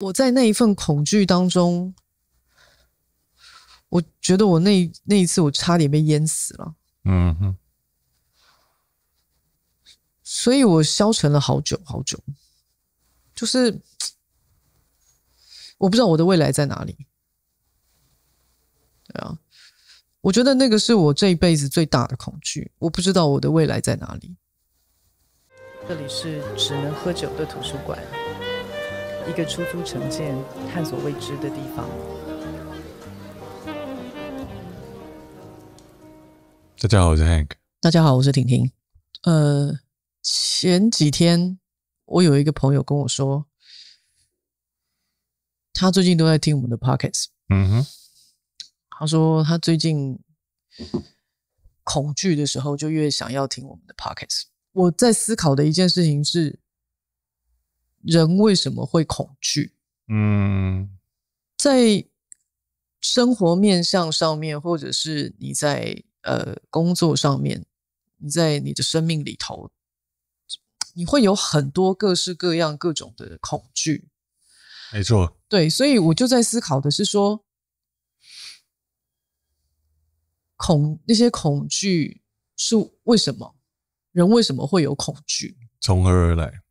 我在那一份恐惧当中，我觉得我那那一次我差点被淹死了。嗯哼，所以我消沉了好久好久，就是我不知道我的未来在哪里。对啊，我觉得那个是我这一辈子最大的恐惧，我不知道我的未来在哪里。这里是只能喝酒的图书馆。一个出租城建，探索未知的地方。大家好，我是 Hank。大家好，我是婷婷。呃，前几天我有一个朋友跟我说，他最近都在听我们的 p o c k e t 嗯哼。他说他最近恐惧的时候，就越想要听我们的 p o c k e t s 我在思考的一件事情是。人为什么会恐惧？嗯，在生活面向上面，或者是你在呃工作上面，你在你的生命里头，你会有很多各式各样、各种的恐惧。没错。对，所以我就在思考的是说，恐那些恐惧是为什么？人为什么会有恐惧？从何而来？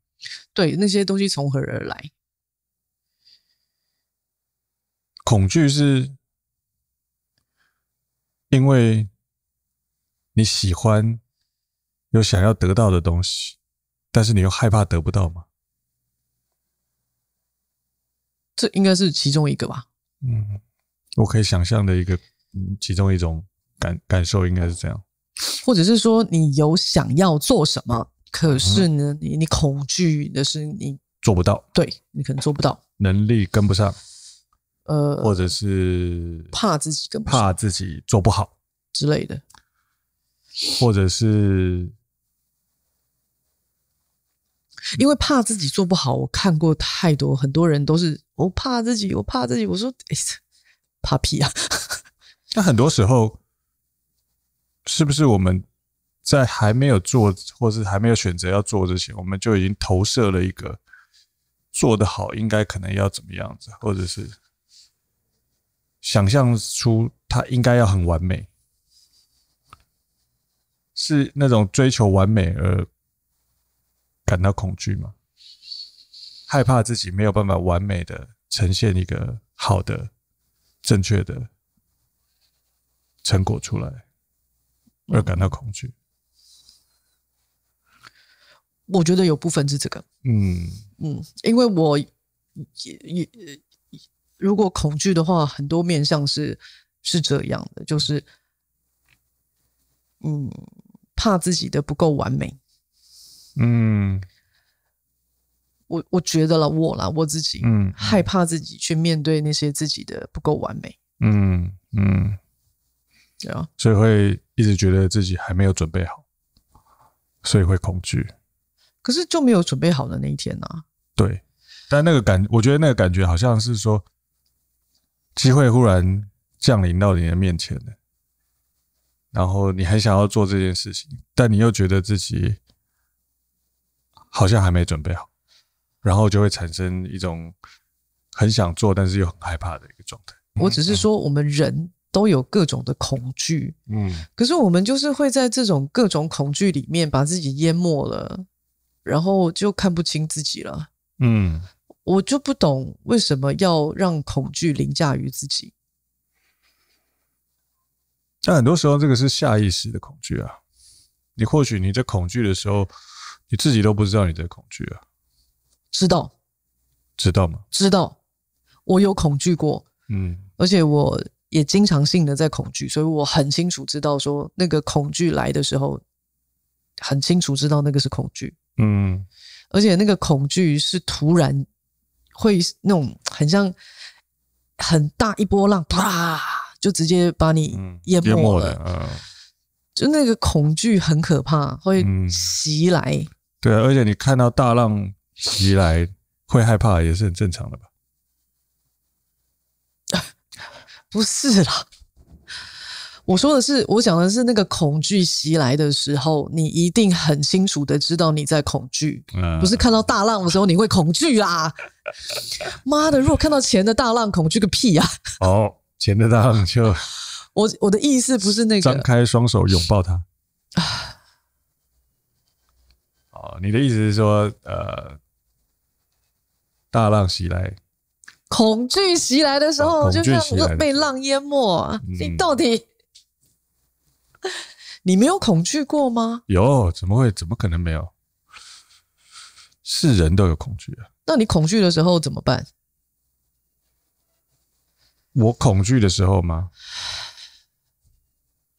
对那些东西从何而来？恐惧是因为你喜欢有想要得到的东西，但是你又害怕得不到嘛？这应该是其中一个吧。嗯，我可以想象的一个，嗯，其中一种感感受应该是这样，或者是说你有想要做什么？可是呢，你你恐惧的是你做不到，对你可能做不到，能力跟不上，呃，或者是怕自己跟怕自己做不好之类的，或者是因为怕自己做不好，我看过太多很多人都是我怕自己，我怕自己，我说哎，怕屁啊！那很多时候是不是我们？在还没有做，或是还没有选择要做之前，我们就已经投射了一个做得好应该可能要怎么样子，或者是想象出它应该要很完美，是那种追求完美而感到恐惧吗？害怕自己没有办法完美的呈现一个好的、正确的成果出来，而感到恐惧。我觉得有部分是这个，嗯嗯，因为我也也如果恐惧的话，很多面向是是这样的，就是嗯，怕自己的不够完美，嗯，我我觉得了，我了我自己，嗯，害怕自己去面对那些自己的不够完美，嗯嗯，对啊，所以会一直觉得自己还没有准备好，所以会恐惧。可是就没有准备好的那一天呢？对，但那个感，我觉得那个感觉好像是说，机会忽然降临到你的面前了，然后你很想要做这件事情，但你又觉得自己好像还没准备好，然后就会产生一种很想做，但是又很害怕的一个状态。我只是说，我们人都有各种的恐惧，嗯，可是我们就是会在这种各种恐惧里面把自己淹没了。然后就看不清自己了。嗯，我就不懂为什么要让恐惧凌驾于自己。但很多时候，这个是下意识的恐惧啊。你或许你在恐惧的时候，你自己都不知道你在恐惧啊。知道，知道吗？知道，我有恐惧过。嗯，而且我也经常性的在恐惧，所以我很清楚知道说那个恐惧来的时候，很清楚知道那个是恐惧。嗯，而且那个恐惧是突然会那种很像很大一波浪，啪就直接把你淹没了，就那个恐惧很可怕，会袭来。对啊，而且你看到大浪袭来会害怕，也是很正常的吧？不是啦。我说的是，我讲的是那个恐惧袭来的时候，你一定很清楚的知道你在恐惧，不是看到大浪的时候你会恐惧啦。妈的，如果看到钱的大浪，恐惧个屁啊！哦，钱的大浪就我我的意思不是那个张开双手拥抱它。哦，你的意思是说，呃，大浪袭来，恐惧袭来的时候，就像袭被浪淹没，你到底？你没有恐惧过吗？有，怎么会？怎么可能没有？是人都有恐惧啊。那你恐惧的时候怎么办？我恐惧的时候吗？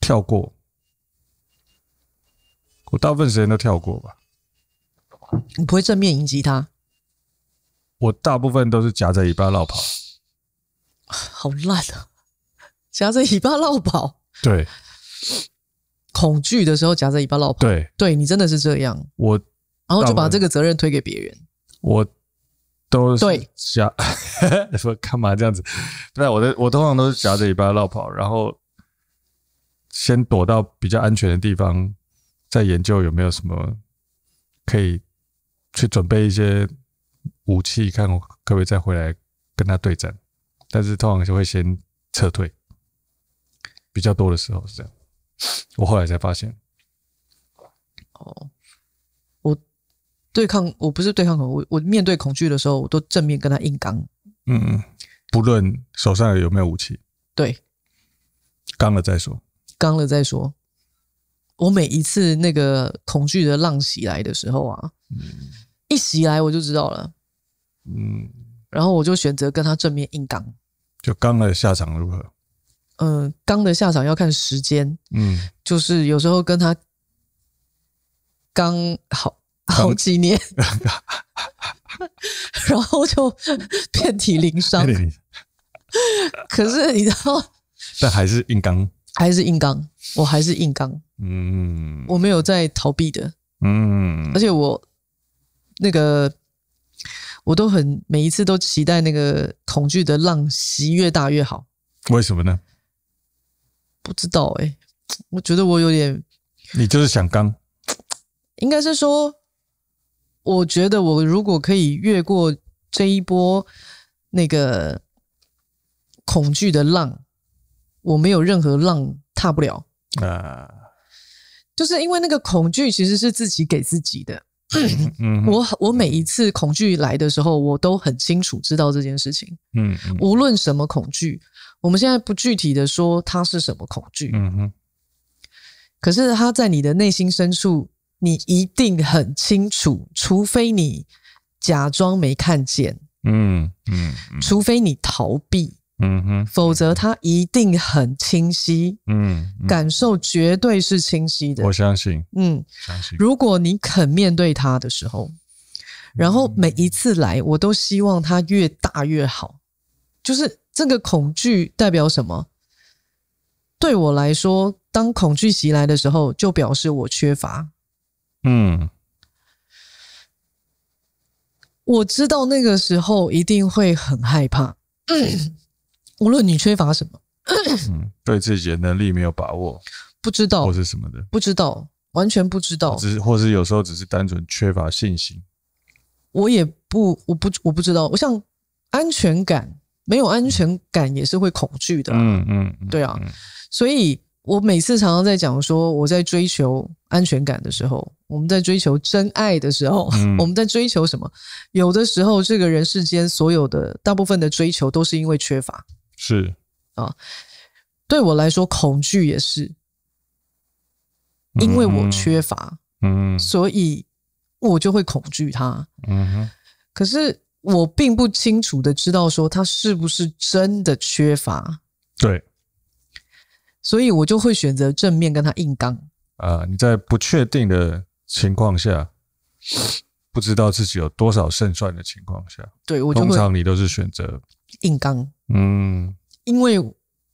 跳过。我大部分时间都跳过吧。你不会正面迎击他？我大部分都是夹着尾巴绕跑。好烂啊！夹着尾巴绕跑。对。恐惧的时候夹着尾巴落跑，对，对你真的是这样。我，然后就把这个责任推给别人。我都是对夹 说干嘛这样子？对，我的我通常都是夹着尾巴落跑，然后先躲到比较安全的地方，再研究有没有什么可以去准备一些武器，看可不可以再回来跟他对战。但是通常就会先撤退，比较多的时候是这样。我后来才发现，哦，我对抗我不是对抗恐我我面对恐惧的时候，我都正面跟他硬刚。嗯嗯，不论手上有没有武器，对，刚了再说，刚了再说。我每一次那个恐惧的浪袭来的时候啊，一袭来我就知道了，嗯，然后我就选择跟他正面硬刚。就刚了，下场如何？嗯，刚的下场要看时间。嗯，就是有时候跟他刚好 好几年，然后就遍体鳞伤。可是你知道，但还是硬刚，还是硬刚，我还是硬刚，嗯，我没有在逃避的。嗯，而且我那个我都很每一次都期待那个恐惧的浪袭越大越好。为什么呢？不知道哎，我觉得我有点。你就是想刚。应该是说，我觉得我如果可以越过这一波那个恐惧的浪，我没有任何浪踏不了啊。就是因为那个恐惧其实是自己给自己的。我我每一次恐惧来的时候，我都很清楚知道这件事情。嗯，无论什么恐惧。我们现在不具体的说它是什么恐惧，嗯哼，可是它在你的内心深处，你一定很清楚，除非你假装没看见，嗯嗯，除非你逃避，嗯哼，否则他一定很清晰，嗯，感受绝对是清晰的，我相信，嗯，相信，如果你肯面对他的时候，然后每一次来，我都希望他越大越好，就是。这个恐惧代表什么？对我来说，当恐惧袭来的时候，就表示我缺乏。嗯，我知道那个时候一定会很害怕。无论你缺乏什么，对自己的能力没有把握，不知道或是什么的，不知道，完全不知道，只是，或是有时候只是单纯缺乏信心。我也不，我不，我不知道。我像安全感。没有安全感也是会恐惧的，嗯嗯，对啊，所以我每次常常在讲说，我在追求安全感的时候，我们在追求真爱的时候，我们在追求什么？有的时候，这个人世间所有的大部分的追求都是因为缺乏，是啊。对我来说，恐惧也是，因为我缺乏，嗯，所以我就会恐惧它，嗯哼，可是。我并不清楚的知道说他是不是真的缺乏，对，所以我就会选择正面跟他硬刚。啊，你在不确定的情况下，不知道自己有多少胜算的情况下，对我通常你都是选择硬刚，嗯，因为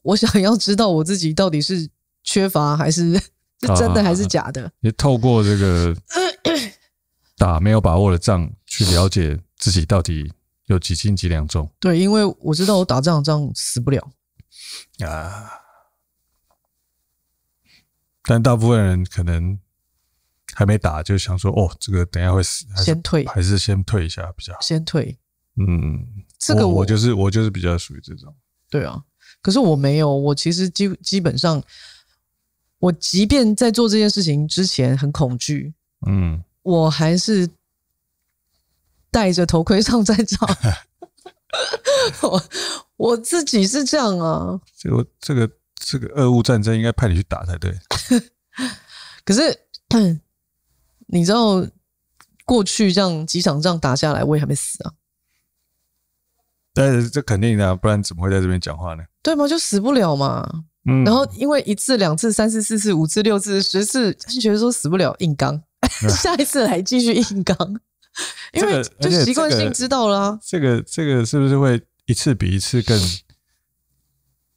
我想要知道我自己到底是缺乏还是是 真的还是假的。你透过这个 打没有把握的仗去了解。自己到底有几斤几两重？对，因为我知道我打这场仗死不了啊，但大部分人可能还没打就想说：“哦，这个等下会死，先退，还是先退一下比较好？”先退，嗯，这个我就是我就是比较属于这种，对啊。可是我没有，我其实基基本上，我即便在做这件事情之前很恐惧，嗯，我还是。戴着头盔上战场，我我自己是这样啊。这个这个这个俄乌战争应该派你去打才对。可是 你知道，过去这样几场仗打下来，我也还没死啊。但是这肯定的，不然怎么会在这边讲话呢？对吗？就死不了嘛。嗯。然后因为一次、两次、三次、四次、五次、六次、十次，就觉得说死不了，硬刚，下一次来继续硬刚。因为就习惯性知道了，这个这个是不是会一次比一次更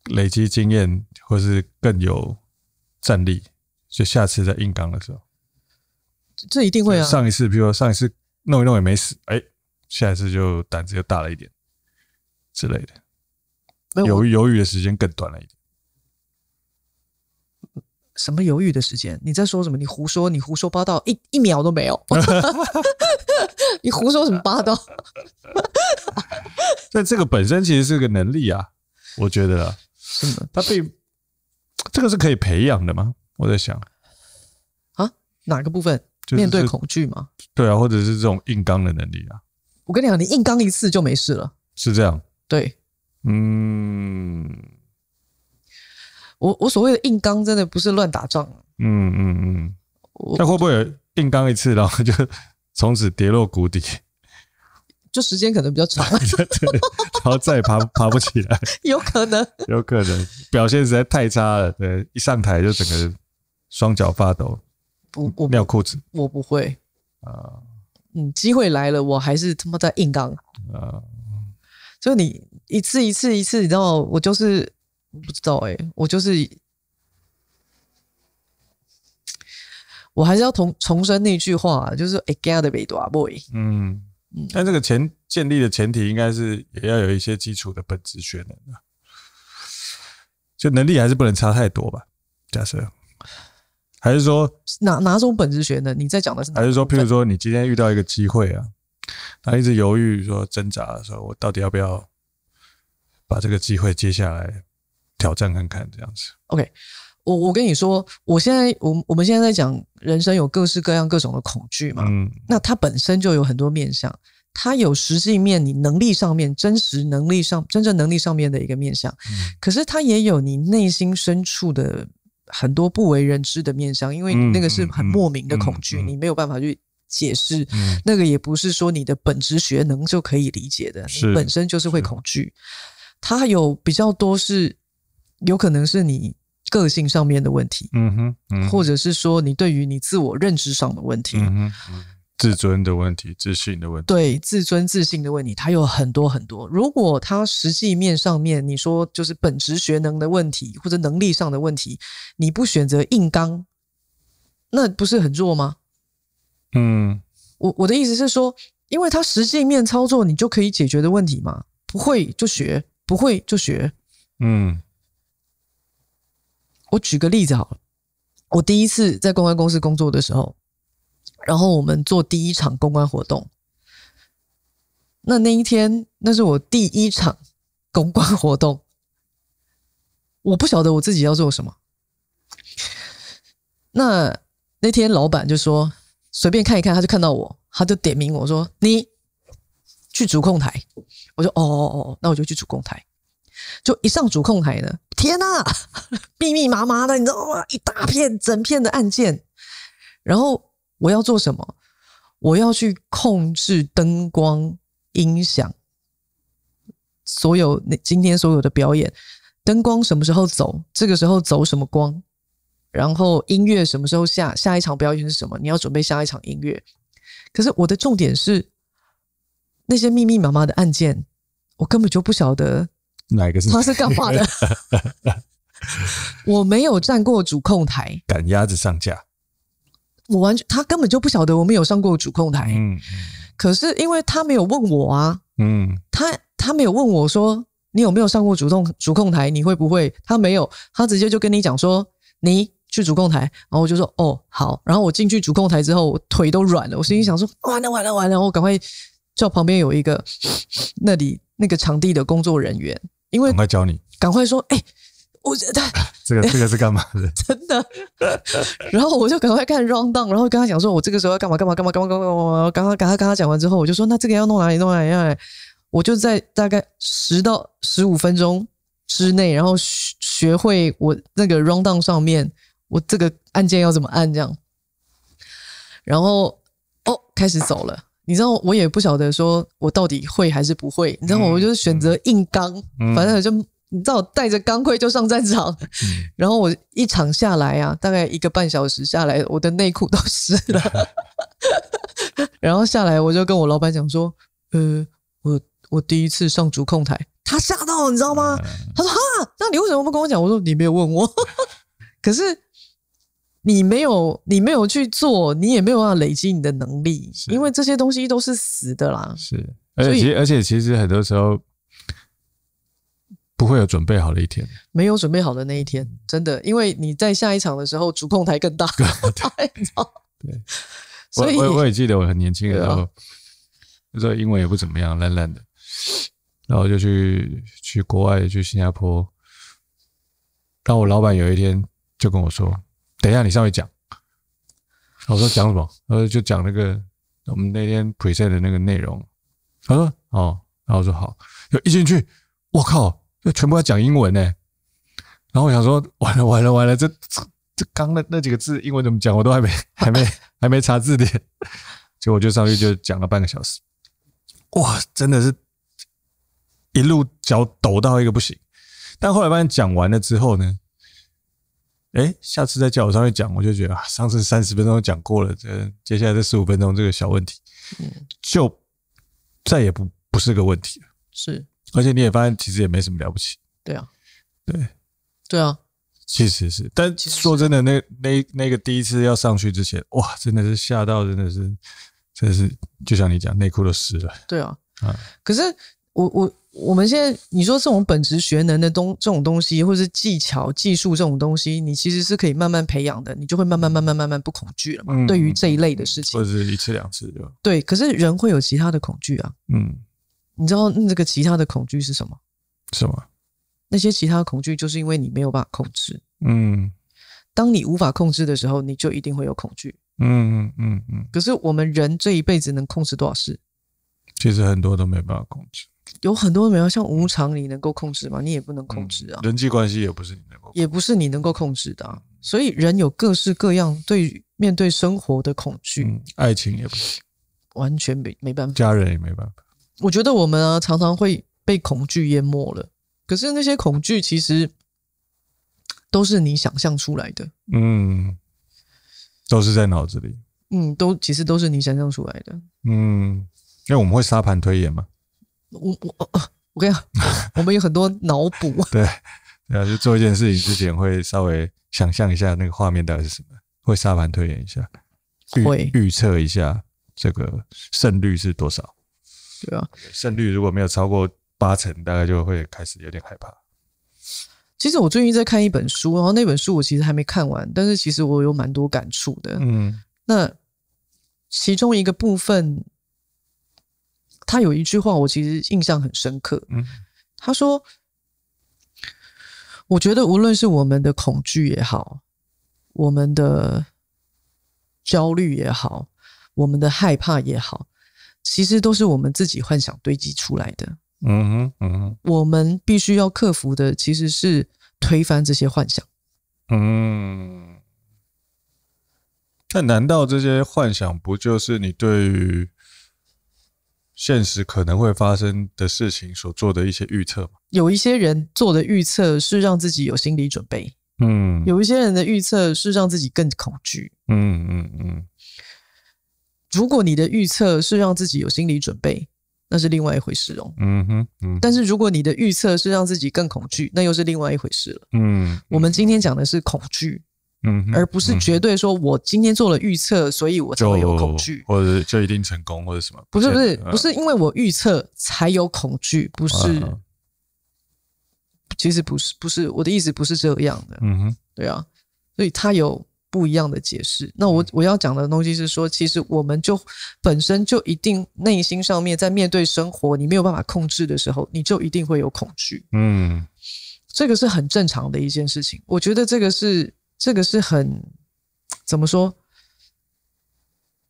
累积经验，或是更有战力，就下次在硬刚的时候，这一定会啊。上一次，比如说上一次弄一弄也没死，哎，下一次就胆子又大了一点之类的，犹犹豫的时间更短了一点。什么犹豫的时间？你在说什么？你胡说！你胡说八道一一秒都没有！你胡说什么八道？但 这个本身其实是个能力啊，我觉得真的，它被这个是可以培养的吗？我在想啊，哪个部分面对恐惧吗？对啊，或者是这种硬刚的能力啊？我跟你讲，你硬刚一次就没事了，是这样？对，嗯。我我所谓的硬刚，真的不是乱打仗。嗯嗯嗯。那会不会硬刚一次，然后就从此跌落谷底？就时间可能比较长，对，然后再也爬 爬不起来。有可能，有可能表现实在太差了。对，一上台就整个双脚发抖，不，我尿裤子，我不会。啊，嗯，机会来了，我还是他妈在硬刚。啊，所以你一次一次一次，你知道，我就是。不知道哎，我就是，我还是要重重申那句话，就是“哎，干得没多 y 嗯，那这个前建立的前提，应该是也要有一些基础的本质学能啊，就能力还是不能差太多吧？假设，还是说哪哪种本质学呢？你在讲的是？还是说，譬如说，你今天遇到一个机会啊，他一直犹豫说挣扎的时候，我到底要不要把这个机会接下来？挑战看看这样子，OK，我我跟你说，我现在我我们现在在讲人生有各式各样各种的恐惧嘛，嗯，那它本身就有很多面相，它有实际面，你能力上面真实能力上真正能力上面的一个面相，嗯，可是它也有你内心深处的很多不为人知的面相，因为你那个是很莫名的恐惧，你没有办法去解释，那个也不是说你的本质学能就可以理解的，你本身就是会恐惧，它有比较多是。有可能是你个性上面的问题，嗯哼，或者是说你对于你自我认知上的问题，嗯哼，自尊的问题、自信的问题，对，自尊、自信的问题，它有很多很多。如果它实际面上面你说就是本职学能的问题或者能力上的问题，你不选择硬刚，那不是很弱吗？嗯，我我的意思是说，因为它实际面操作你就可以解决的问题嘛，不会就学，不会就学，嗯。我举个例子好了，我第一次在公关公司工作的时候，然后我们做第一场公关活动，那那一天那是我第一场公关活动，我不晓得我自己要做什么。那那天老板就说随便看一看，他就看到我，他就点名我说你去主控台，我说哦哦哦，那我就去主控台。就一上主控台呢，天呐，密密麻麻的，你知道吗？一大片整片的案件，然后我要做什么？我要去控制灯光、音响，所有那今天所有的表演，灯光什么时候走？这个时候走什么光？然后音乐什么时候下？下一场表演是什么？你要准备下一场音乐。可是我的重点是那些密密麻麻的案件，我根本就不晓得。哪个是他是干嘛的？我没有站过主控台，赶鸭子上架。我完全他根本就不晓得我有上过主控台。嗯，可是因为他没有问我啊，嗯，他他没有问我，说你有没有上过主控主控台，你会不会？他没有，他直接就跟你讲说你去主控台。然后我就说哦好。然后我进去主控台之后，我腿都软了。我心里想说完了完了完了，我赶快叫旁边有一个那里那个场地的工作人员。因为赶快教你，赶快说，哎，我觉得 这个 这个是干嘛的？真的。然后我就赶快看 rundown，然后跟他讲说，我这个时候要干嘛干嘛干嘛干嘛干嘛干嘛，刚刚刚刚刚刚讲完之后，我就说，那这个要弄哪里弄哪里，我就在大概十到十五分钟之内，然后学学会我那个 rundown 上面我这个按键要怎么按这样，然后哦，开始走了。你知道我也不晓得说我到底会还是不会。你知道我就是选择硬刚，反正就你知道我带着钢盔就上战场。然后我一场下来啊，大概一个半小时下来，我的内裤都湿了。然后下来我就跟我老板讲说：“呃，我我第一次上主控台，他吓到了，你知道吗？”他说：“哈，那你为什么不跟我讲？”我说：“你没有问我。”可是。你没有，你没有去做，你也没有办法累积你的能力，因为这些东西都是死的啦。是，而且其实而且其实很多时候不会有准备好的一天，没有准备好的那一天，真的，因为你在下一场的时候，主控台更大。对，我我我也记得我很年轻的时候，那时候英文也不怎么样，烂烂的，然后就去去国外，去新加坡。但我老板有一天就跟我说。等一下，你上去讲。我说讲什么？呃，就讲那个我们那天 pre s t 的那个内容。他说哦，然后我说好，就一进去，我靠，就全部要讲英文呢。然后我想说，完了完了完了，这这刚那那几个字英文怎么讲，我都还没 还没还没查字典。结果就上去就讲了半个小时，哇，真的是，一路脚抖到一个不行。但后来发现讲完了之后呢？哎，下次再叫我上去讲，我就觉得啊，上次三十分钟讲过了，这接下来这十五分钟这个小问题，嗯，就再也不不是个问题了。是，而且你也发现其实也没什么了不起。对啊，对，对啊，其实是，但说真的，那那那个第一次要上去之前，哇，真的是吓到，真的是，真的是，就像你讲，内裤都湿了。对啊，啊，可是。我我我们现在你说这种本职学能的东这种东西，或者是技巧技术这种东西，你其实是可以慢慢培养的，你就会慢慢慢慢慢慢不恐惧了嘛。对于这一类的事情，或者是一次两次就对。可是人会有其他的恐惧啊。嗯，你知道那个其他的恐惧是什么？什么？那些其他的恐惧就是因为你没有办法控制。嗯，当你无法控制的时候，你就一定会有恐惧。嗯嗯嗯嗯。可是我们人这一辈子能控制多少事？其实很多都没办法控制。有很多没有像无常，你能够控制吗？你也不能控制啊。人际关系也不是你能够也不是你能够控制的，所以人有各式各样对面对生活的恐惧，爱情也不行，完全没没办法，家人也没办法。我觉得我们啊常常会被恐惧淹没了，可是那些恐惧其实都是你想象出来的，嗯，都是在脑子里，嗯，都其实都是你想象出来的，嗯，因为我们会沙盘推演嘛。我我我跟你讲，我们有很多脑补。对，然后就做一件事情之前，会稍微想象一下那个画面到底是什么，会沙盘推演一下，会预测一下这个胜率是多少。对啊，胜率如果没有超过八成，大概就会开始有点害怕。其实我最近在看一本书，然后那本书我其实还没看完，但是其实我有蛮多感触的。嗯，那其中一个部分。他有一句话，我其实印象很深刻。嗯，他说：“我觉得无论是我们的恐惧也好，我们的焦虑也好，我们的害怕也好，其实都是我们自己幻想堆积出来的。”嗯哼，嗯哼。我们必须要克服的，其实是推翻这些幻想。嗯，但难道这些幻想不就是你对于？现实可能会发生的事情，所做的一些预测有一些人做的预测是让自己有心理准备，嗯，有一些人的预测是让自己更恐惧，嗯嗯嗯。如果你的预测是让自己有心理准备，那是另外一回事哦，嗯哼，但是如果你的预测是让自己更恐惧，那又是另外一回事了。嗯，我们今天讲的是恐惧。嗯，而不是绝对说，我今天做了预测，所以我才会有恐惧，或者就一定成功，或者什么？不是，不是，不是，因为我预测才有恐惧，不是？其实不是，不是，我的意思不是这样的。嗯哼，对啊，所以他有不一样的解释。那我我要讲的东西是说，其实我们就本身就一定内心上面在面对生活，你没有办法控制的时候，你就一定会有恐惧。嗯，这个是很正常的一件事情。我觉得这个是。这个是很怎么说？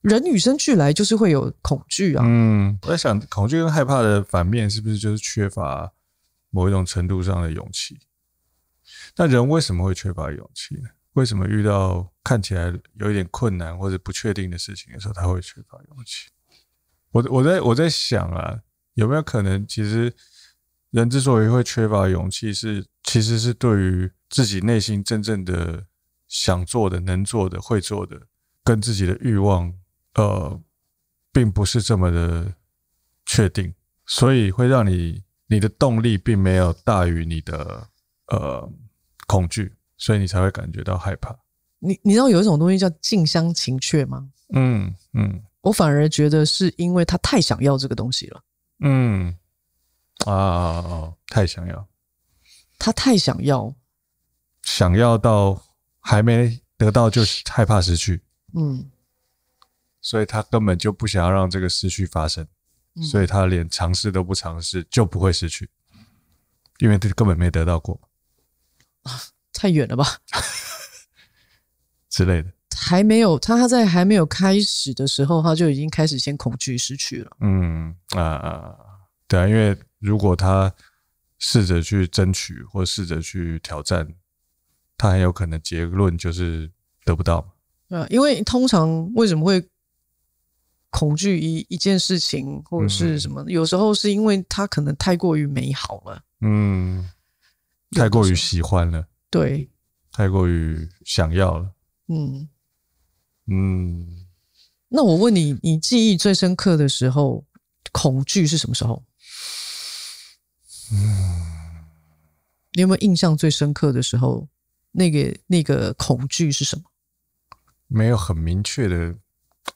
人与生俱来就是会有恐惧啊。嗯，我在想，恐惧跟害怕的反面是不是就是缺乏某一种程度上的勇气？那人为什么会缺乏勇气呢？为什么遇到看起来有一点困难或者不确定的事情的时候，他会缺乏勇气？我我在我在想啊，有没有可能，其实人之所以会缺乏勇气，是其实是对于自己内心真正的。想做的、能做的、会做的，跟自己的欲望，呃，并不是这么的确定，所以会让你你的动力并没有大于你的呃恐惧，所以你才会感觉到害怕。你你知道有一种东西叫近乡情怯吗？嗯嗯，我反而觉得是因为他太想要这个东西了。嗯啊啊啊！太想要，他太想要，想要到。还没得到就害怕失去，嗯，所以他根本就不想要让这个失去发生，所以他连尝试都不尝试，就不会失去，因为他根本没得到过，啊，太远了吧，之类的，还没有，他在还没有开始的时候，他就已经开始先恐惧失去了，嗯啊啊，对啊，因为如果他试着去争取或试着去挑战。他很有可能结论就是得不到。对，因为通常为什么会恐惧一一件事情或者是什么？有时候是因为他可能太过于美好了，嗯，太过于喜欢了，对，太过于想要了，嗯嗯。那我问你，你记忆最深刻的时候恐惧是什么时候？嗯，你有没有印象最深刻的时候？那个那个恐惧是什么？没有很明确的，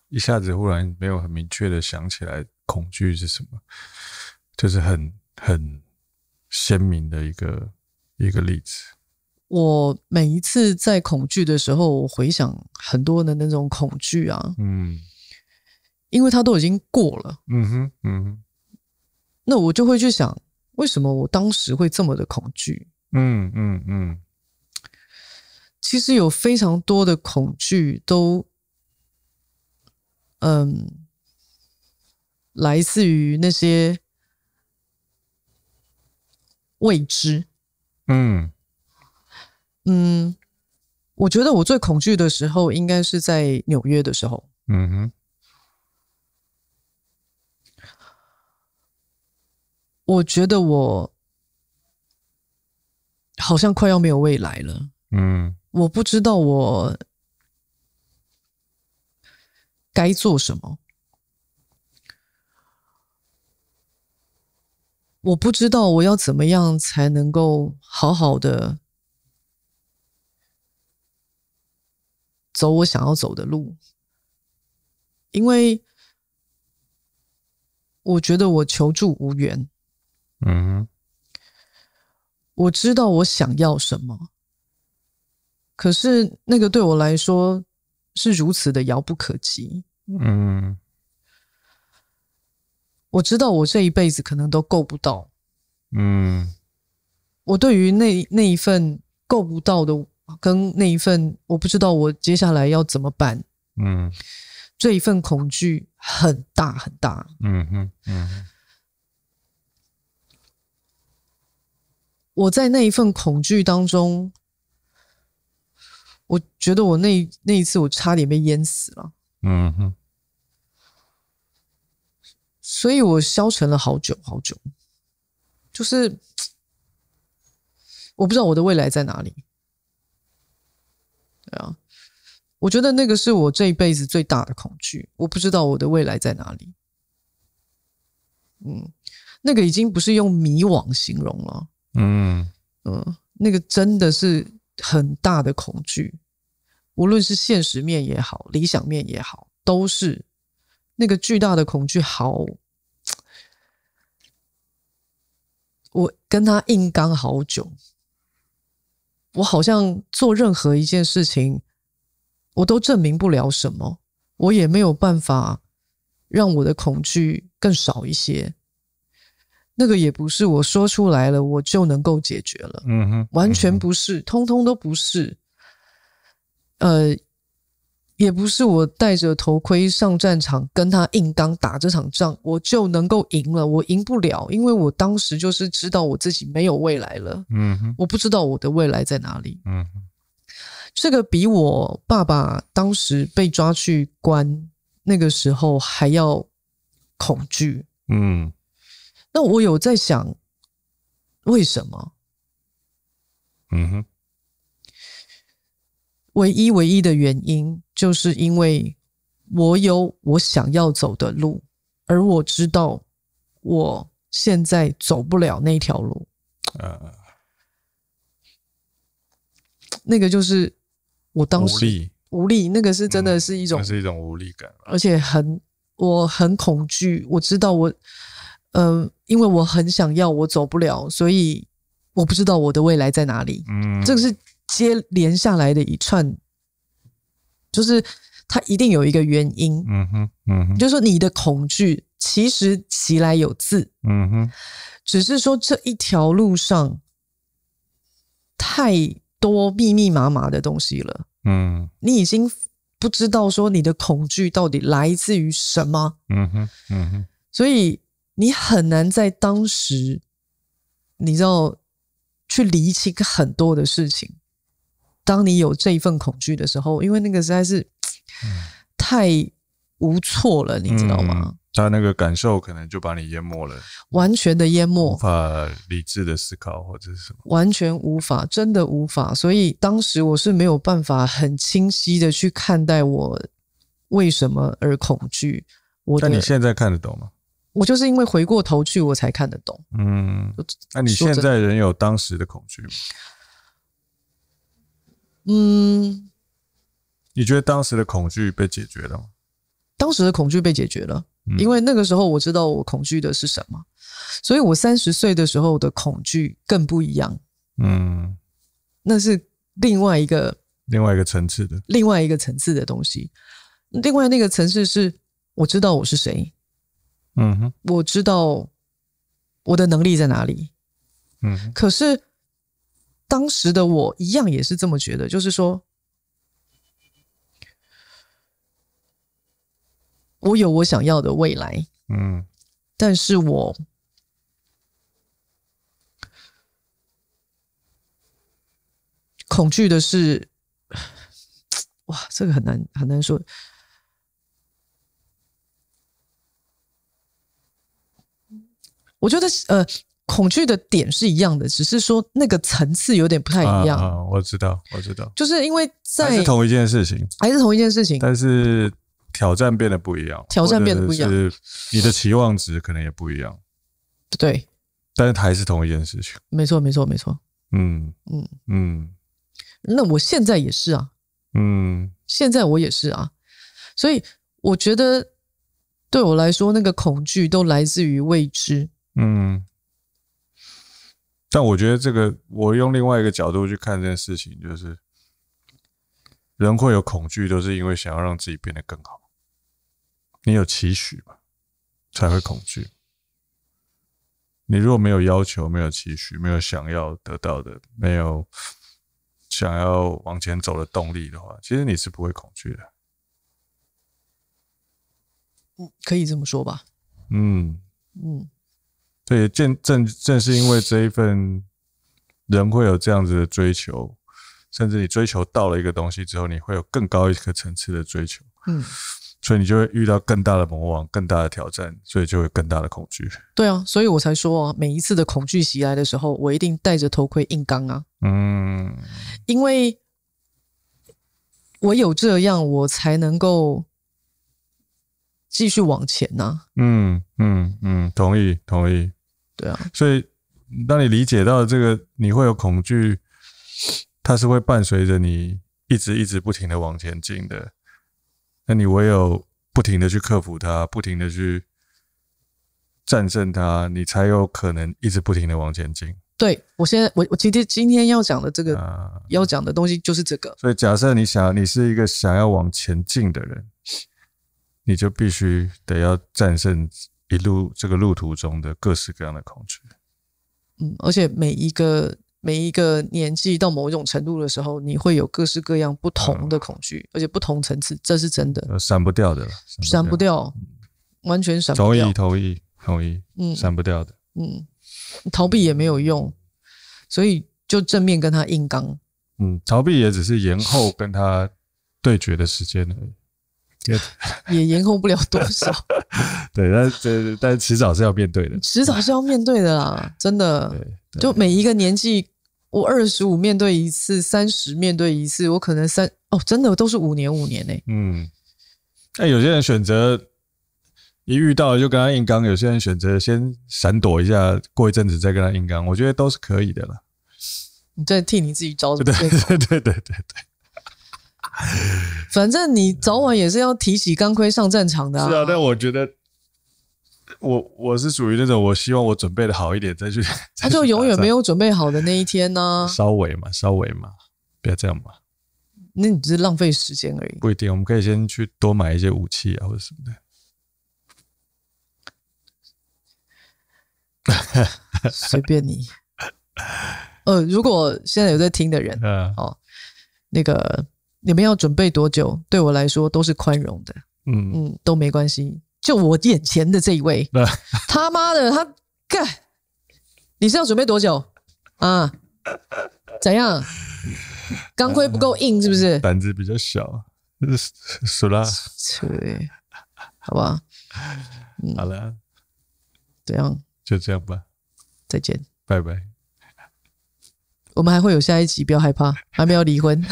一下子忽然没有很明确的想起来恐惧是什么，就是很很鲜明的一个一个例子。我每一次在恐惧的时候，回想很多的那种恐惧啊，嗯，因为它都已经过了，嗯哼，嗯，哼，那我就会去想，为什么我当时会这么的恐惧？嗯嗯嗯。其实有非常多的恐惧，都，嗯，来自于那些未知。嗯嗯，我觉得我最恐惧的时候，应该是在纽约的时候。嗯哼，我觉得我好像快要没有未来了。嗯。我不知道我该做什么，我不知道我要怎么样才能够好好的走我想要走的路，因为我觉得我求助无援。嗯，我知道我想要什么。可是那个对我来说是如此的遥不可及，嗯，我知道我这一辈子可能都够不到，嗯，我对于那那一份够不到的，跟那一份我不知道我接下来要怎么办，嗯，这一份恐惧很大很大，嗯哼嗯，我在那一份恐惧当中。我觉得我那那一次我差点被淹死了，嗯哼，所以我消沉了好久好久，就是我不知道我的未来在哪里。对啊，我觉得那个是我这一辈子最大的恐惧，我不知道我的未来在哪里。嗯，那个已经不是用迷惘形容了，嗯嗯，那个真的是。很大的恐惧，无论是现实面也好，理想面也好，都是那个巨大的恐惧。好，我跟他硬刚好久，我好像做任何一件事情，我都证明不了什么，我也没有办法让我的恐惧更少一些。那个也不是，我说出来了，我就能够解决了。嗯哼，完全不是，通通都不是。呃，也不是我戴着头盔上战场，跟他硬刚打这场仗，我就能够赢了。我赢不了，因为我当时就是知道我自己没有未来了。嗯哼，我不知道我的未来在哪里。嗯哼，这个比我爸爸当时被抓去关那个时候还要恐惧。嗯。那我有在想，为什么？嗯哼，唯一唯一的原因，就是因为我有我想要走的路，而我知道我现在走不了那条路。呃，那个就是我当时无力，那个是真的是一种是一种无力感，而且很我很恐惧。我知道我，嗯。因为我很想要，我走不了，所以我不知道我的未来在哪里。嗯，这个是接连下来的一串，就是它一定有一个原因。嗯哼，嗯哼，就是说你的恐惧其实袭来有自。嗯哼，只是说这一条路上太多密密麻麻的东西了。嗯，你已经不知道说你的恐惧到底来自于什么。嗯哼，嗯哼，所以。你很难在当时，你知道去理清很多的事情。当你有这一份恐惧的时候，因为那个实在是太无措了，你知道吗？他那个感受可能就把你淹没了，完全的淹没，无法理智的思考，或者是什么，完全无法，真的无法。所以当时我是没有办法很清晰的去看待我为什么而恐惧。我但你现在看得懂吗？我就是因为回过头去，我才看得懂。嗯，那你现在仍有当时的恐惧吗？嗯，你觉得当时的恐惧被解决了吗？当时的恐惧被解决了，因为那个时候我知道我恐惧的是什么，所以，我三十岁的时候的恐惧更不一样。嗯，那是另外一个另外一个层次的另外一个层次的东西。另外那个层次是，我知道我是谁。嗯哼，我知道我的能力在哪里。嗯，可是当时的我一样也是这么觉得，就是说，我有我想要的未来。嗯，但是我恐惧的是，哇，这个很难很难说。我觉得呃，恐惧的点是一样的，只是说那个层次有点不太一样。我知道，我知道，就是因为在是同一件事情，还是同一件事情，但是挑战变得不一样，挑战变得不一样，你的期望值可能也不一样，对。但是还是同一件事情，没错，没错，没错。嗯嗯嗯。那我现在也是啊，嗯，现在我也是啊，所以我觉得对我来说，那个恐惧都来自于未知。嗯，但我觉得这个，我用另外一个角度去看这件事情，就是人会有恐惧，都是因为想要让自己变得更好。你有期许嘛，才会恐惧。你如果没有要求，没有期许，没有想要得到的，没有想要往前走的动力的话，其实你是不会恐惧的。嗯，可以这么说吧。嗯嗯。所以，正正正是因为这一份人会有这样子的追求，甚至你追求到了一个东西之后，你会有更高一个层次的追求。嗯，所以你就会遇到更大的魔王，更大的挑战，所以就会更大的恐惧。对啊，所以我才说，啊，每一次的恐惧袭来的时候，我一定戴着头盔硬刚啊。嗯，因为我有这样，我才能够继续往前呐。嗯嗯嗯，同意同意。对啊，所以当你理解到这个，你会有恐惧，它是会伴随着你一直一直不停的往前进的。那你唯有不停的去克服它，不停的去战胜它，你才有可能一直不停的往前进。对我现在我我今天今天要讲的这个要讲的东西就是这个。所以假设你想你是一个想要往前进的人，你就必须得要战胜。一路这个路途中的各式各样的恐惧，嗯，而且每一个每一个年纪到某一种程度的时候，你会有各式各样不同的恐惧，而且不同层次，这是真的，闪不掉的，闪不掉，完全闪不掉。同意，同意，同意，嗯，闪不掉的，嗯，逃避也没有用，所以就正面跟他硬刚，嗯，逃避也只是延后跟他对决的时间而已。也严控不了多少，对，但这但迟早是要面对的，迟早是要面对的啦，真的。就每一个年纪，我二十五面对一次，三十面对一次，我可能三哦，真的都是五年五年呢。嗯，那有些人选择一遇到就跟他硬刚，有些人选择先闪躲一下，过一阵子再跟他硬刚，我觉得都是可以的了。你在替你自己找对。对对对对对对。反正你早晚也是要提起钢盔上战场的。是啊，但我觉得，我我是属于那种我希望我准备的好一点再去。他就永远没有准备好的那一天呢？稍微嘛，稍微嘛，不要这样嘛。那你只是浪费时间而已。不一定，我们可以先去多买一些武器啊，或者什么的。随便你。呃，如果现在有在听的人，嗯哦，那个。你们要准备多久？对我来说都是宽容的，嗯嗯，都没关系。就我眼前的这一位，他妈的，他干，你是要准备多久啊？怎样？钢盔不够硬是不是？胆子比较小，死了。对，好吧，好了，怎样就这样吧，再见，拜拜。我们还会有下一集，不要害怕，还没有离婚。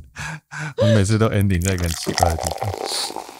我每次都 ending 在很奇怪的地方。